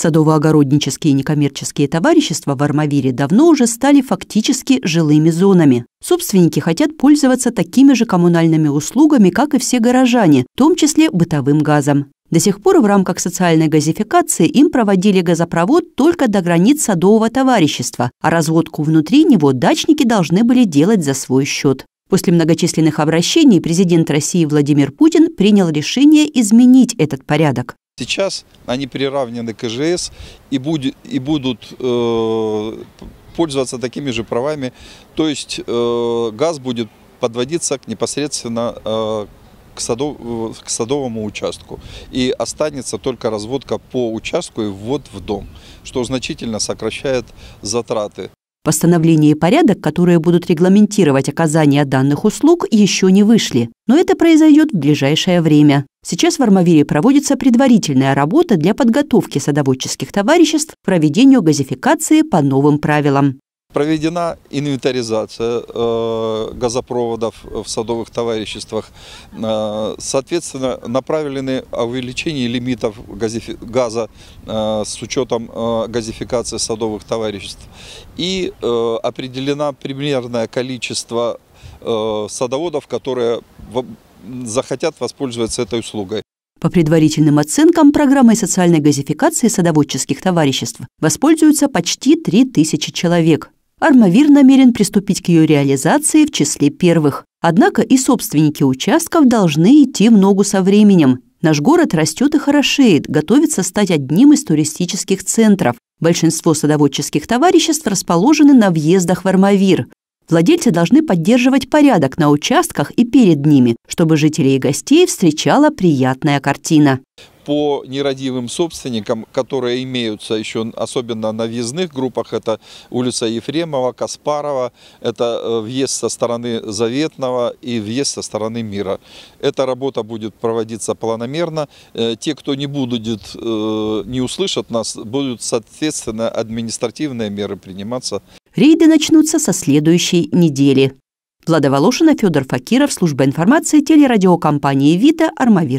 Садово-огороднические некоммерческие товарищества в Армавире давно уже стали фактически жилыми зонами. Собственники хотят пользоваться такими же коммунальными услугами, как и все горожане, в том числе бытовым газом. До сих пор в рамках социальной газификации им проводили газопровод только до границ садового товарищества, а разводку внутри него дачники должны были делать за свой счет. После многочисленных обращений президент России Владимир Путин принял решение изменить этот порядок. Сейчас они приравнены к ЖС и, будь, и будут э, пользоваться такими же правами. То есть э, газ будет подводиться непосредственно э, к, садов, э, к садовому участку. И останется только разводка по участку и ввод в дом, что значительно сокращает затраты. Постановление и порядок, которые будут регламентировать оказание данных услуг, еще не вышли, но это произойдет в ближайшее время. Сейчас в Армавире проводится предварительная работа для подготовки садоводческих товариществ к проведению газификации по новым правилам. Проведена инвентаризация э, газопроводов в садовых товариществах. Э, соответственно, направлены а, увеличение лимитов газа э, с учетом газификации садовых товариществ. И определено примерное количество садоводов, которые захотят воспользоваться этой услугой. По предварительным оценкам, программой социальной газификации садоводческих товариществ воспользуются почти 3000 человек. Армавир намерен приступить к ее реализации в числе первых. Однако и собственники участков должны идти в ногу со временем. Наш город растет и хорошеет, готовится стать одним из туристических центров. Большинство садоводческих товариществ расположены на въездах в Армавир. Владельцы должны поддерживать порядок на участках и перед ними, чтобы жителей и гостей встречала приятная картина по нерадивым собственникам, которые имеются еще особенно на въездных группах, это улица Ефремова, Каспарова, это э, въезд со стороны Заветного и въезд со стороны Мира. Эта работа будет проводиться планомерно. Э, те, кто не будет, э, не услышат нас, будут, соответственно, административные меры приниматься. Рейды начнутся со следующей недели. Влада Волошина, Федор Факиров, служба информации телерадиокомпании «Вита», Армавир.